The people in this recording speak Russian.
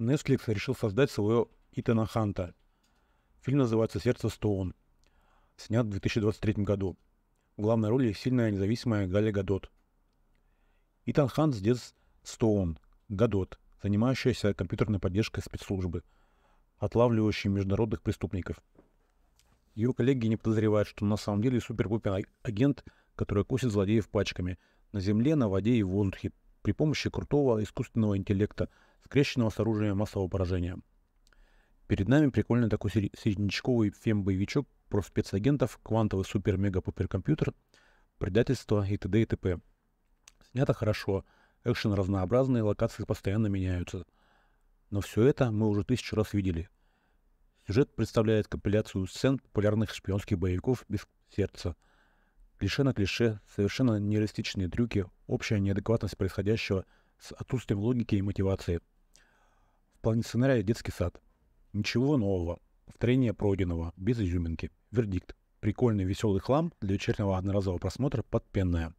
Netflix решил создать своего Итана Ханта. Фильм называется «Сердце Стоун». Снят в 2023 году. В главной роли сильная независимая Галя Гадот. Итан Хант с детства Стоун, Гадот, занимающаяся компьютерной поддержкой спецслужбы, отлавливающей международных преступников. Ее коллеги не подозревают, что на самом деле супер агент, который косит злодеев пачками на земле, на воде и в воздухе при помощи крутого искусственного интеллекта – скрещенного с оружием массового поражения. Перед нами прикольный такой середнячковый фем-боевичок про спецагентов, квантовый супер-мега-пуперкомпьютер, предательство и т.д. и т.п. Снято хорошо, экшен разнообразный, локации постоянно меняются. Но все это мы уже тысячу раз видели. Сюжет представляет компиляцию сцен популярных шпионских боевиков без сердца. Клише на клише, совершенно нереалистичные трюки, общая неадекватность происходящего с отсутствием логики и мотивации – плане сценария детский сад. Ничего нового. Повторение пройденного, без изюминки. Вердикт. Прикольный веселый хлам для вечернего одноразового просмотра под пенное.